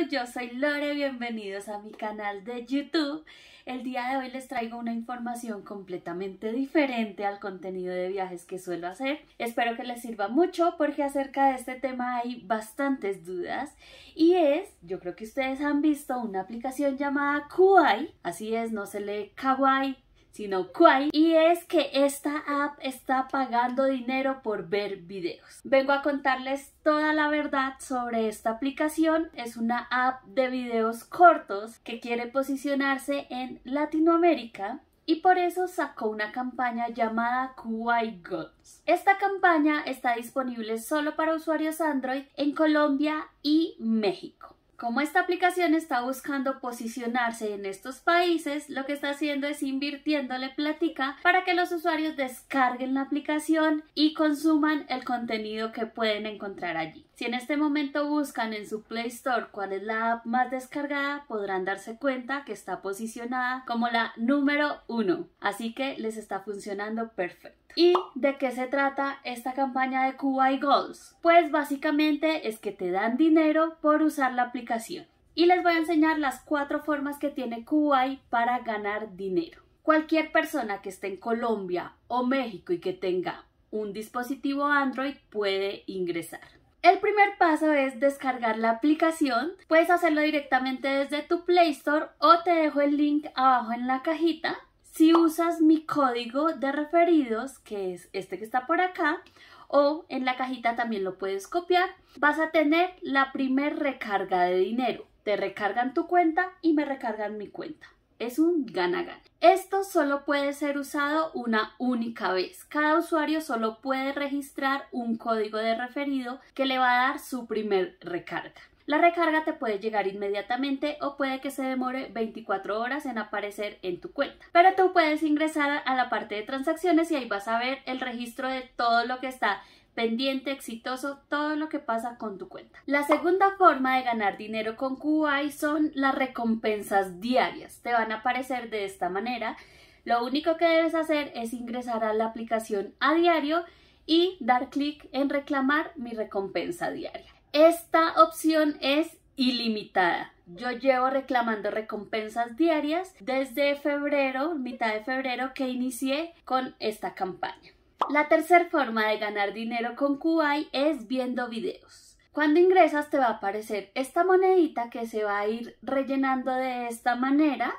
yo soy Lore, bienvenidos a mi canal de YouTube. El día de hoy les traigo una información completamente diferente al contenido de viajes que suelo hacer. Espero que les sirva mucho porque acerca de este tema hay bastantes dudas y es, yo creo que ustedes han visto una aplicación llamada Kuai, así es, no se lee Kawaii sino Quai, y es que esta app está pagando dinero por ver videos. Vengo a contarles toda la verdad sobre esta aplicación. Es una app de videos cortos que quiere posicionarse en Latinoamérica y por eso sacó una campaña llamada Kuwait Gods. Esta campaña está disponible solo para usuarios Android en Colombia y México. Como esta aplicación está buscando posicionarse en estos países, lo que está haciendo es invirtiéndole platica para que los usuarios descarguen la aplicación y consuman el contenido que pueden encontrar allí. Si en este momento buscan en su Play Store cuál es la app más descargada, podrán darse cuenta que está posicionada como la número uno. Así que les está funcionando perfecto. ¿Y de qué se trata esta campaña de Kuwait Goals? Pues básicamente es que te dan dinero por usar la aplicación. Y les voy a enseñar las cuatro formas que tiene Kuwait para ganar dinero. Cualquier persona que esté en Colombia o México y que tenga un dispositivo Android puede ingresar. El primer paso es descargar la aplicación. Puedes hacerlo directamente desde tu Play Store o te dejo el link abajo en la cajita. Si usas mi código de referidos, que es este que está por acá, o en la cajita también lo puedes copiar, vas a tener la primer recarga de dinero. Te recargan tu cuenta y me recargan mi cuenta. Es un ganagan. Esto solo puede ser usado una única vez. Cada usuario solo puede registrar un código de referido que le va a dar su primer recarga. La recarga te puede llegar inmediatamente o puede que se demore 24 horas en aparecer en tu cuenta. Pero tú puedes ingresar a la parte de transacciones y ahí vas a ver el registro de todo lo que está pendiente, exitoso, todo lo que pasa con tu cuenta. La segunda forma de ganar dinero con QI son las recompensas diarias. Te van a aparecer de esta manera. Lo único que debes hacer es ingresar a la aplicación a diario y dar clic en reclamar mi recompensa diaria. Esta opción es ilimitada. Yo llevo reclamando recompensas diarias desde febrero, mitad de febrero, que inicié con esta campaña. La tercera forma de ganar dinero con Kuwait es viendo videos. Cuando ingresas te va a aparecer esta monedita que se va a ir rellenando de esta manera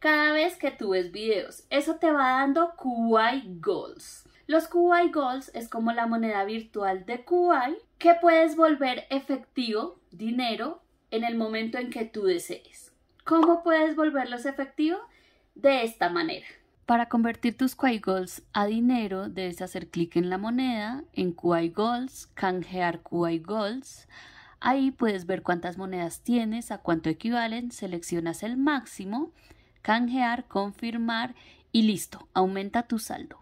cada vez que tú ves videos. Eso te va dando Kuwait Goals. Los QI Goals es como la moneda virtual de QI que puedes volver efectivo, dinero, en el momento en que tú desees. ¿Cómo puedes volverlos efectivo? De esta manera. Para convertir tus QI Goals a dinero, debes hacer clic en la moneda, en QI Goals, canjear QI Goals. Ahí puedes ver cuántas monedas tienes, a cuánto equivalen, seleccionas el máximo, canjear, confirmar y listo, aumenta tu saldo.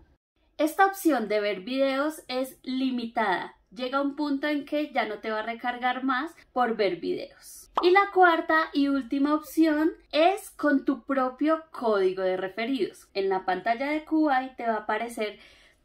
Esta opción de ver videos es limitada. Llega un punto en que ya no te va a recargar más por ver videos. Y la cuarta y última opción es con tu propio código de referidos. En la pantalla de Kuwait te va a aparecer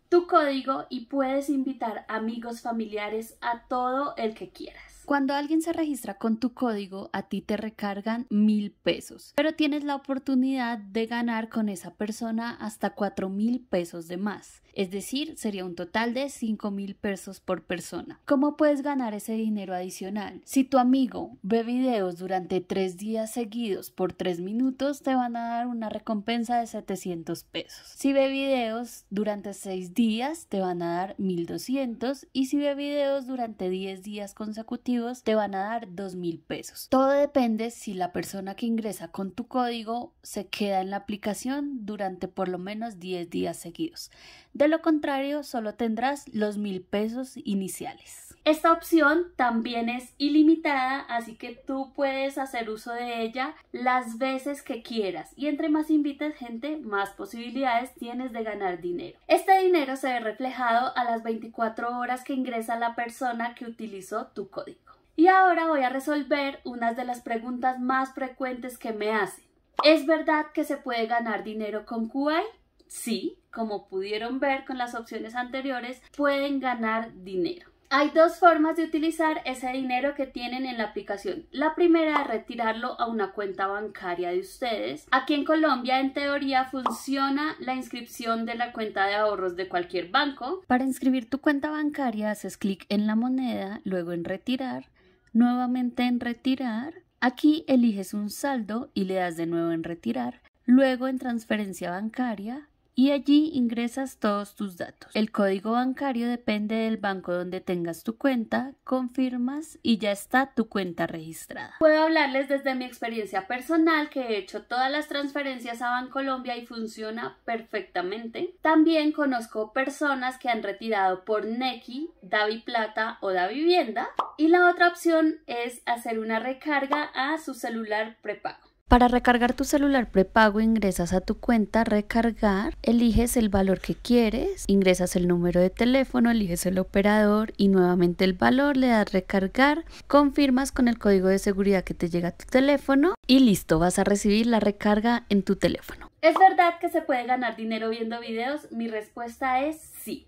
tu código y puedes invitar amigos, familiares, a todo el que quieras. Cuando alguien se registra con tu código, a ti te recargan mil pesos, pero tienes la oportunidad de ganar con esa persona hasta cuatro mil pesos de más. Es decir, sería un total de cinco mil pesos por persona. ¿Cómo puedes ganar ese dinero adicional? Si tu amigo ve videos durante tres días seguidos por tres minutos, te van a dar una recompensa de 700 pesos. Si ve videos durante seis días, te van a dar 1200 y si ve videos durante 10 días consecutivos, te van a dar dos mil pesos. Todo depende si la persona que ingresa con tu código se queda en la aplicación durante por lo menos 10 días seguidos. De lo contrario, solo tendrás los mil pesos iniciales. Esta opción también es ilimitada, así que tú puedes hacer uso de ella las veces que quieras y entre más invitas gente, más posibilidades tienes de ganar dinero. Este dinero se ve reflejado a las 24 horas que ingresa la persona que utilizó tu código. Y ahora voy a resolver unas de las preguntas más frecuentes que me hacen. ¿Es verdad que se puede ganar dinero con Kuwait? Sí, como pudieron ver con las opciones anteriores, pueden ganar dinero. Hay dos formas de utilizar ese dinero que tienen en la aplicación. La primera es retirarlo a una cuenta bancaria de ustedes. Aquí en Colombia, en teoría, funciona la inscripción de la cuenta de ahorros de cualquier banco. Para inscribir tu cuenta bancaria, haces clic en la moneda, luego en retirar, nuevamente en retirar. Aquí eliges un saldo y le das de nuevo en retirar, luego en transferencia bancaria y allí ingresas todos tus datos. El código bancario depende del banco donde tengas tu cuenta, confirmas y ya está tu cuenta registrada. Puedo hablarles desde mi experiencia personal que he hecho todas las transferencias a Bancolombia y funciona perfectamente. También conozco personas que han retirado por Nequi, Davi Plata o Davivienda y la otra opción es hacer una recarga a su celular prepago. Para recargar tu celular prepago ingresas a tu cuenta recargar, eliges el valor que quieres, ingresas el número de teléfono, eliges el operador y nuevamente el valor, le das recargar, confirmas con el código de seguridad que te llega a tu teléfono y listo, vas a recibir la recarga en tu teléfono. ¿Es verdad que se puede ganar dinero viendo videos? Mi respuesta es sí.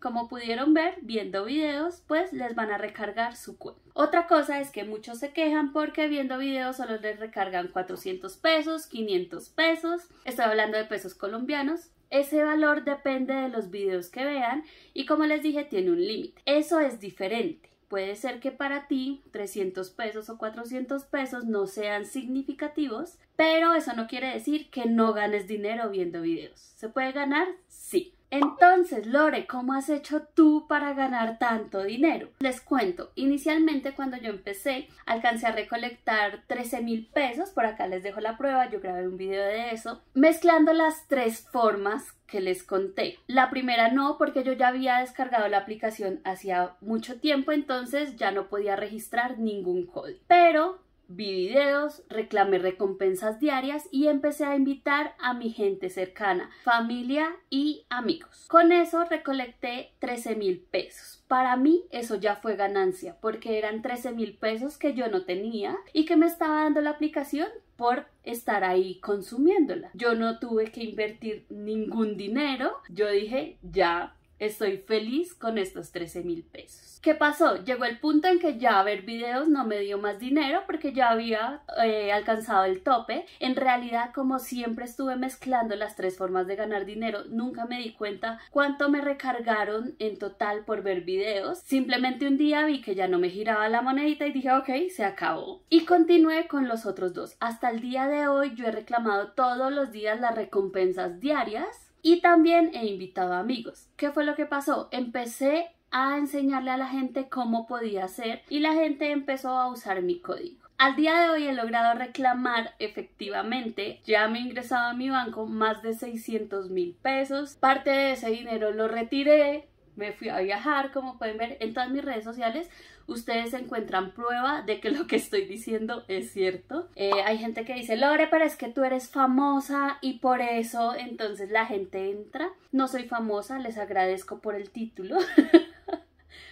Como pudieron ver viendo videos, pues les van a recargar su cuenta. Otra cosa es que muchos se quejan porque viendo videos solo les recargan 400 pesos, 500 pesos, estoy hablando de pesos colombianos, ese valor depende de los videos que vean y como les dije tiene un límite. Eso es diferente. Puede ser que para ti 300 pesos o 400 pesos no sean significativos, pero eso no quiere decir que no ganes dinero viendo videos. ¿Se puede ganar? Sí. Entonces, Lore, ¿cómo has hecho tú para ganar tanto dinero? Les cuento, inicialmente cuando yo empecé, alcancé a recolectar 13 mil pesos, por acá les dejo la prueba, yo grabé un video de eso, mezclando las tres formas que les conté. La primera no, porque yo ya había descargado la aplicación hacía mucho tiempo, entonces ya no podía registrar ningún código. Pero Vi videos, reclamé recompensas diarias y empecé a invitar a mi gente cercana, familia y amigos. Con eso recolecté 13 mil pesos. Para mí eso ya fue ganancia porque eran 13 mil pesos que yo no tenía y que me estaba dando la aplicación por estar ahí consumiéndola. Yo no tuve que invertir ningún dinero. Yo dije, ya Estoy feliz con estos 13 mil pesos. ¿Qué pasó? Llegó el punto en que ya ver videos no me dio más dinero porque ya había eh, alcanzado el tope. En realidad, como siempre estuve mezclando las tres formas de ganar dinero, nunca me di cuenta cuánto me recargaron en total por ver videos. Simplemente un día vi que ya no me giraba la monedita y dije, ok, se acabó. Y continué con los otros dos. Hasta el día de hoy yo he reclamado todos los días las recompensas diarias y también he invitado a amigos. ¿Qué fue lo que pasó? Empecé a enseñarle a la gente cómo podía hacer y la gente empezó a usar mi código. Al día de hoy he logrado reclamar efectivamente, ya me he ingresado a mi banco más de 600 mil pesos, parte de ese dinero lo retiré, me fui a viajar como pueden ver en todas mis redes sociales ustedes encuentran prueba de que lo que estoy diciendo es cierto. Eh, hay gente que dice, Lore, pero es que tú eres famosa y por eso entonces la gente entra. No soy famosa, les agradezco por el título.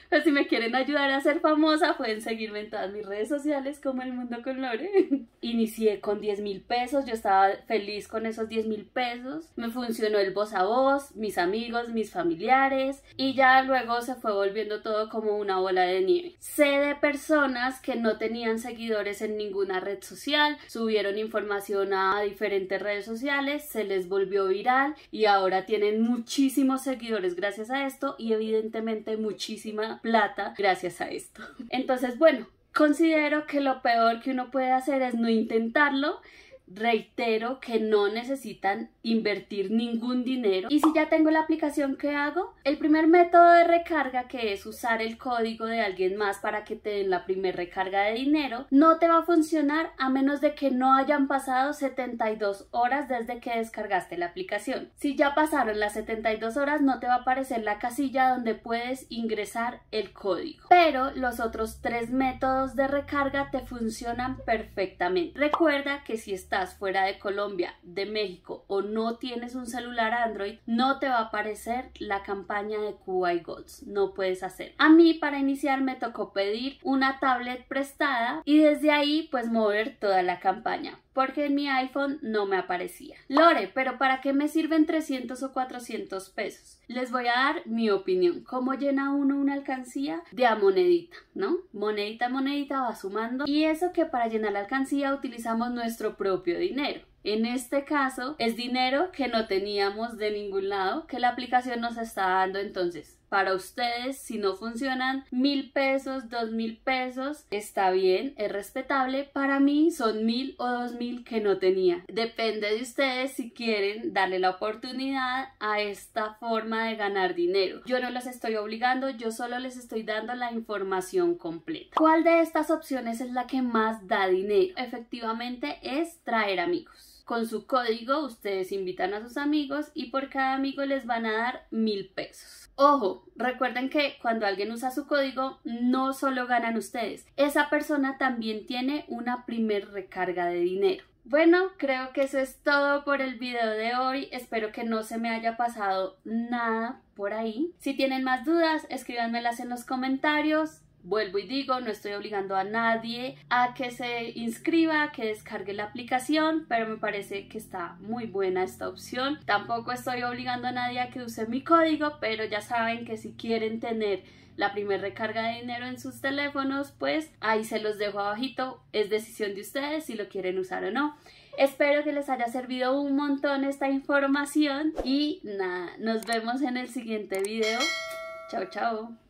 Pero si me quieren ayudar a ser famosa, pueden seguirme en todas mis redes sociales como El Mundo con Lore. Inicié con 10 mil pesos, yo estaba feliz con esos 10 mil pesos. Me funcionó el voz a voz, mis amigos, mis familiares y ya luego se fue volviendo todo como una bola de nieve. Sé de personas que no tenían seguidores en ninguna red social, subieron información a diferentes redes sociales, se les volvió viral y ahora tienen muchísimos seguidores gracias a esto y evidentemente muchísima plata gracias a esto. Entonces, bueno, considero que lo peor que uno puede hacer es no intentarlo Reitero que no necesitan invertir ningún dinero. Y si ya tengo la aplicación, que hago? El primer método de recarga, que es usar el código de alguien más para que te den la primera recarga de dinero, no te va a funcionar a menos de que no hayan pasado 72 horas desde que descargaste la aplicación. Si ya pasaron las 72 horas, no te va a aparecer la casilla donde puedes ingresar el código. Pero los otros tres métodos de recarga te funcionan perfectamente. Recuerda que si estás fuera de Colombia, de México o no tienes un celular Android, no te va a aparecer la campaña de y Goals. No puedes hacer. A mí para iniciar me tocó pedir una tablet prestada y desde ahí pues mover toda la campaña porque en mi iPhone no me aparecía. Lore, pero ¿para qué me sirven 300 o 400 pesos? Les voy a dar mi opinión. ¿Cómo llena uno una alcancía? De a monedita, ¿no? Monedita, monedita va sumando. Y eso que para llenar la alcancía utilizamos nuestro propio dinero. En este caso es dinero que no teníamos de ningún lado que la aplicación nos está dando entonces para ustedes. Si no funcionan, mil pesos, dos mil pesos, está bien, es respetable. Para mí son mil o dos mil que no tenía. Depende de ustedes si quieren darle la oportunidad a esta forma de ganar dinero. Yo no los estoy obligando, yo solo les estoy dando la información completa. ¿Cuál de estas opciones es la que más da dinero? Efectivamente es traer amigos. Con su código ustedes invitan a sus amigos y por cada amigo les van a dar mil pesos. Ojo, recuerden que cuando alguien usa su código no solo ganan ustedes, esa persona también tiene una primer recarga de dinero. Bueno, creo que eso es todo por el video de hoy. Espero que no se me haya pasado nada por ahí. Si tienen más dudas, escríbanmelas en los comentarios. Vuelvo y digo, no estoy obligando a nadie a que se inscriba, a que descargue la aplicación, pero me parece que está muy buena esta opción. Tampoco estoy obligando a nadie a que use mi código, pero ya saben que si quieren tener la primera recarga de dinero en sus teléfonos, pues ahí se los dejo abajito. Es decisión de ustedes si lo quieren usar o no. Espero que les haya servido un montón esta información y nada, nos vemos en el siguiente video. Chao, chao.